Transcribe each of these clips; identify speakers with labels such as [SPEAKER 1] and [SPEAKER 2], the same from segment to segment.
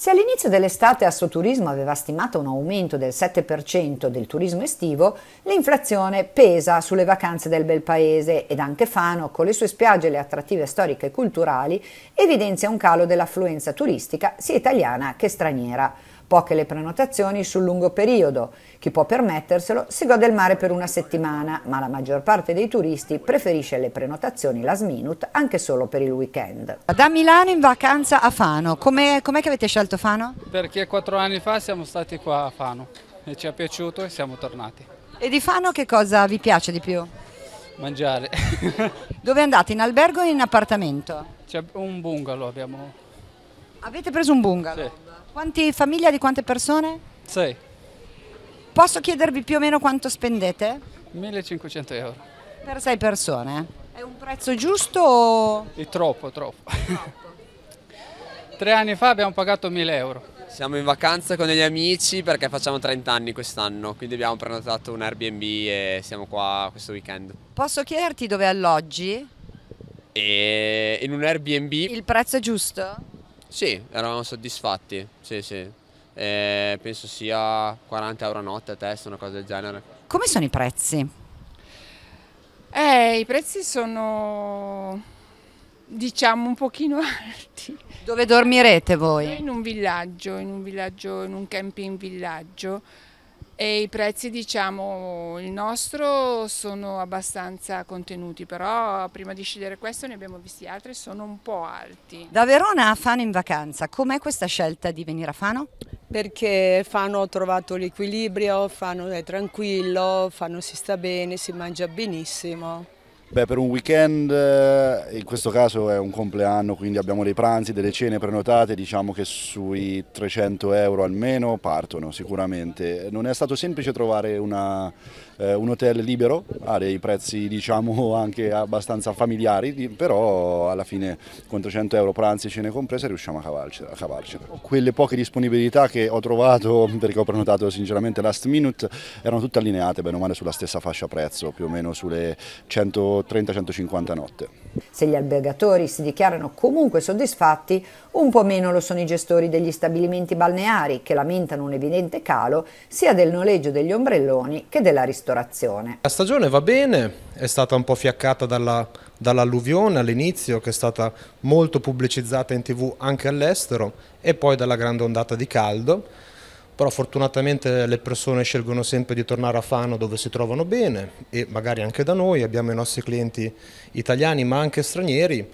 [SPEAKER 1] Se all'inizio dell'estate Assoturismo aveva stimato un aumento del 7% del turismo estivo, l'inflazione pesa sulle vacanze del bel paese ed anche Fano, con le sue spiagge e le attrattive storiche e culturali, evidenzia un calo dell'affluenza turistica sia italiana che straniera poche le prenotazioni sul lungo periodo. Chi può permetterselo si gode il mare per una settimana, ma la maggior parte dei turisti preferisce le prenotazioni last minute anche solo per il weekend. Da Milano in vacanza a Fano, com'è com che avete scelto Fano?
[SPEAKER 2] Perché quattro anni fa siamo stati qua a Fano e ci è piaciuto e siamo tornati.
[SPEAKER 1] E di Fano che cosa vi piace di più? Mangiare. Dove andate? In albergo o in appartamento? C'è un bungalow abbiamo. Avete preso un bungalow? Sì. Quanti famiglia di quante persone? Sei. Posso chiedervi più o meno quanto spendete? 1500 euro. Per sei persone? È un prezzo giusto o... È troppo, troppo. troppo. Tre anni fa abbiamo pagato 1000 euro. Siamo in vacanza con degli amici perché facciamo 30 anni quest'anno, quindi abbiamo prenotato un Airbnb e siamo qua questo weekend. Posso chiederti dove alloggi? E in un Airbnb. Il prezzo è giusto? Sì, eravamo soddisfatti, sì, sì. Eh, penso sia 40 euro a notte a
[SPEAKER 3] testa, una cosa del genere.
[SPEAKER 1] Come sono i prezzi? Eh, i prezzi sono diciamo un pochino alti. Dove dormirete voi? In un villaggio, in un, villaggio, in un camping villaggio e i prezzi diciamo il nostro sono abbastanza contenuti però prima di scegliere questo ne abbiamo visti altri sono un po' alti. Da Verona a Fano in vacanza com'è questa scelta di venire a Fano?
[SPEAKER 3] Perché Fano ho trovato l'equilibrio, Fano è tranquillo, Fano si sta bene, si mangia benissimo. Beh, per un weekend, eh, in questo caso è un compleanno, quindi abbiamo dei pranzi, delle cene prenotate, diciamo che sui 300 euro almeno partono sicuramente. Non è stato semplice trovare una, eh, un hotel libero, ha dei prezzi diciamo anche abbastanza familiari, però alla fine con 300 euro pranzi e cene comprese riusciamo a cavarcela, a cavarcela. Quelle poche disponibilità che ho trovato, perché ho prenotato sinceramente last minute, erano tutte allineate, bene o male, sulla stessa fascia prezzo, più o meno sulle 100 euro. 130-150 notte.
[SPEAKER 1] Se gli albergatori si dichiarano comunque soddisfatti, un po' meno lo sono i gestori degli stabilimenti balneari che lamentano un evidente calo sia del noleggio degli ombrelloni che della ristorazione.
[SPEAKER 2] La stagione va bene, è stata un po' fiaccata dall'alluvione dall all'inizio che è stata molto pubblicizzata in tv anche all'estero e poi dalla grande ondata di caldo però fortunatamente le persone scelgono sempre di tornare a Fano dove si trovano bene e magari anche da noi, abbiamo i nostri clienti italiani ma anche stranieri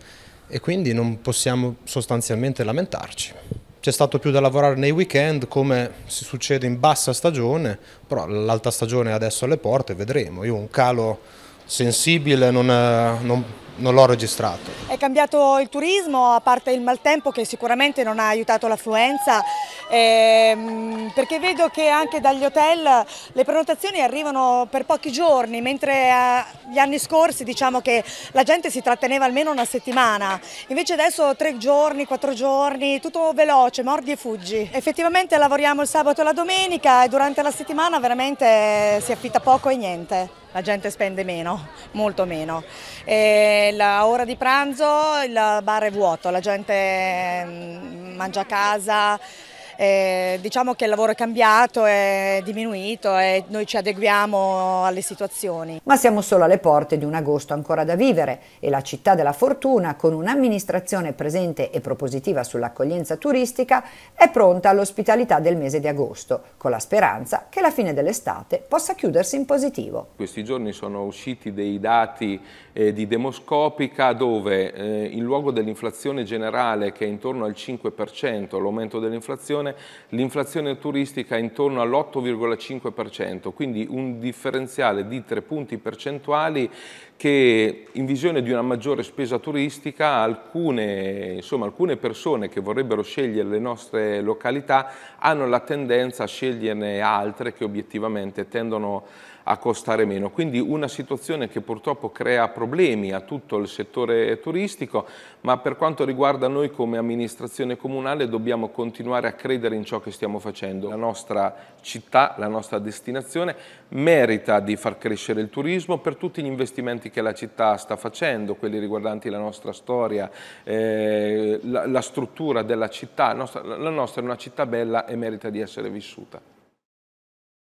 [SPEAKER 2] e quindi non possiamo sostanzialmente lamentarci. C'è stato più da lavorare nei weekend come si succede in bassa stagione, però l'alta stagione è adesso alle porte, vedremo. Io un calo sensibile non, eh, non non l'ho registrato.
[SPEAKER 3] È cambiato il turismo, a parte il maltempo che sicuramente non ha aiutato l'affluenza, ehm, perché vedo che anche dagli hotel le prenotazioni arrivano per pochi giorni, mentre eh, gli anni scorsi diciamo che la gente si tratteneva almeno una settimana, invece adesso tre giorni, quattro giorni, tutto veloce, mordi e fuggi. Effettivamente lavoriamo il sabato e la domenica e durante la settimana veramente si affitta poco e niente, la gente spende meno, molto meno. E ehm, la ora di pranzo il bar è vuoto, la gente mm, mangia a casa, eh, diciamo che il lavoro è cambiato, è diminuito e noi ci adeguiamo alle situazioni.
[SPEAKER 1] Ma siamo solo alle porte di un agosto ancora da vivere e la città della fortuna, con un'amministrazione presente e propositiva sull'accoglienza turistica, è pronta all'ospitalità del mese di agosto, con la speranza che la fine dell'estate possa chiudersi in positivo.
[SPEAKER 2] Questi giorni sono usciti dei dati eh, di Demoscopica dove eh, in luogo dell'inflazione generale che è intorno al 5%, l'aumento dell'inflazione dell'inflazione, l'inflazione turistica è intorno all'8,5%, quindi un differenziale di 3 punti percentuali che in visione di una maggiore spesa turistica alcune, insomma, alcune persone che vorrebbero scegliere le nostre località hanno la tendenza a sceglierne altre che obiettivamente tendono a a costare meno. Quindi una situazione che purtroppo crea problemi a tutto il settore turistico, ma per quanto riguarda noi come amministrazione comunale dobbiamo continuare a credere in ciò che stiamo facendo. La nostra città, la nostra destinazione merita di far crescere il turismo per tutti gli investimenti che la città sta facendo, quelli riguardanti la nostra storia, eh, la, la, struttura della città. La nostra, la nostra è una città bella e merita di essere vissuta.